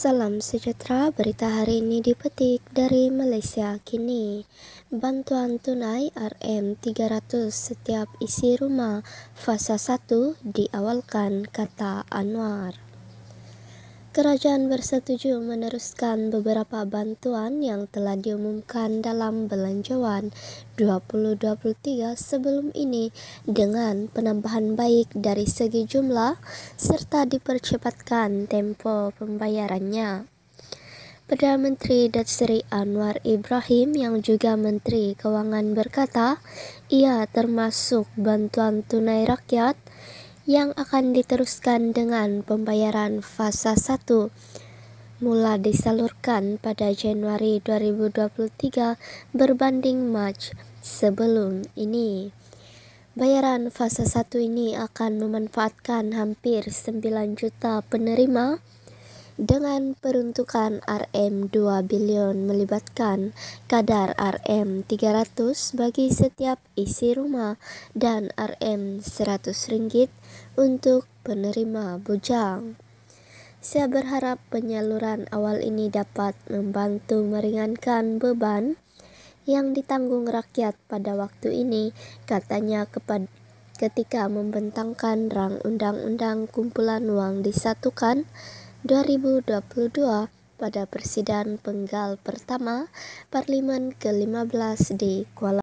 Salam sejahtera, berita hari ini dipetik dari Malaysia kini. Bantuan tunai RM300 setiap isi rumah fase 1 diawalkan kata Anwar. Kerajaan bersetuju meneruskan beberapa bantuan yang telah diumumkan dalam Belanjawan 2023 sebelum ini dengan penambahan baik dari segi jumlah serta dipercepatkan tempo pembayarannya. Perdana Menteri Datsri Anwar Ibrahim yang juga Menteri Keuangan berkata, ia termasuk bantuan tunai rakyat yang akan diteruskan dengan pembayaran fase 1 mula disalurkan pada Januari 2023 berbanding March sebelum ini. Bayaran fase 1 ini akan memanfaatkan hampir 9 juta penerima dengan peruntukan RM 2 bilion melibatkan kadar RM 300 bagi setiap isi rumah dan RM 100 ringgit untuk penerima bujang. Saya berharap penyaluran awal ini dapat membantu meringankan beban yang ditanggung rakyat pada waktu ini, katanya kepada ketika membentangkan rang undang-undang kumpulan uang disatukan 2022 pada persidangan penggal pertama Parlimen ke-15 di Kuala